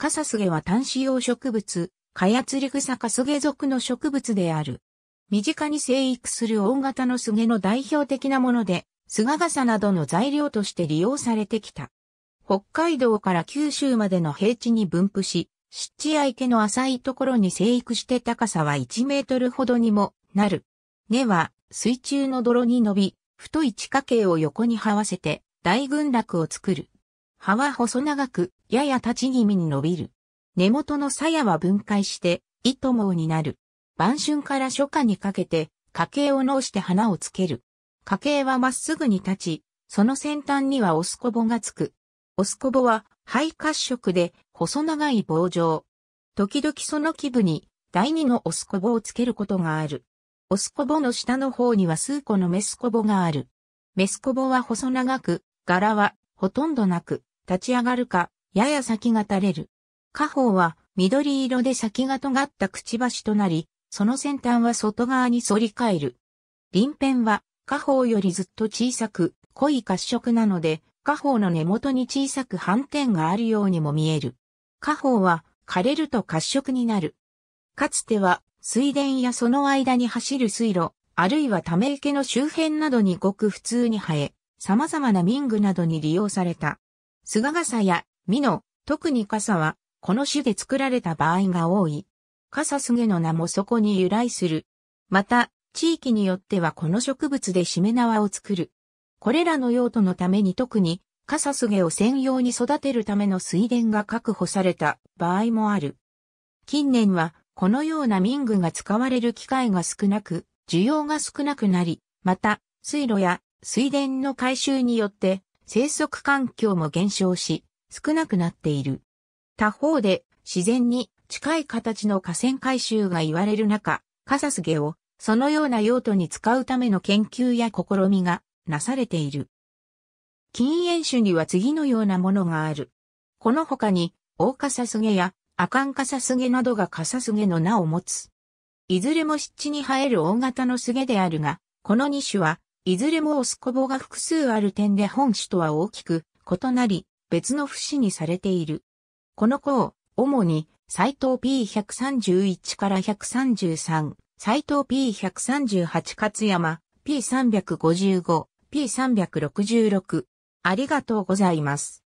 カサスゲは単子葉植物、カヤツリグサカスゲ属の植物である。身近に生育する大型のスゲの代表的なもので、スガガサなどの材料として利用されてきた。北海道から九州までの平地に分布し、湿地や池の浅いところに生育して高さは1メートルほどにもなる。根は水中の泥に伸び、太い地下茎を横に這わせて大群落を作る。葉は細長く、やや立ち気味に伸びる。根元の鞘は分解して、糸毛になる。晩春から初夏にかけて、花茎を直して花をつける。花茎はまっすぐに立ち、その先端にはオスコボがつく。オスコボは肺褐色で細長い棒状。時々その基部に第二のオスコボをつけることがある。オスコボの下の方には数個のメスコボがある。メスコボは細長く、柄はほとんどなく、立ち上がるかやや先が垂れる。下方は緑色で先が尖ったくちばしとなり、その先端は外側に反り返る。鱗片は下方よりずっと小さく濃い褐色なので、下方の根元に小さく斑点があるようにも見える。下方は枯れると褐色になる。かつては水田やその間に走る水路、あるいはため池の周辺などにごく普通に生え、様々な民具などに利用された。菅傘や美濃、特に傘は、この種で作られた場合が多い。傘すげの名もそこに由来する。また、地域によってはこの植物でしめ縄を作る。これらの用途のために特に、傘すげを専用に育てるための水田が確保された場合もある。近年は、このような民具が使われる機会が少なく、需要が少なくなり、また、水路や水田の改修によって、生息環境も減少し、少なくなっている。他方で自然に近い形の河川回収が言われる中、カサスゲをそのような用途に使うための研究や試みがなされている。禁煙種には次のようなものがある。この他に、オオカサスゲやアカンカサスゲなどがカサスゲの名を持つ。いずれも湿地に生える大型のスゲであるが、この2種は、いずれもオスコボが複数ある点で本種とは大きく異なり、別の節にされている。この子を、主に、斎藤 P131 から133、斎藤 P138 勝山、P355、P366。ありがとうございます。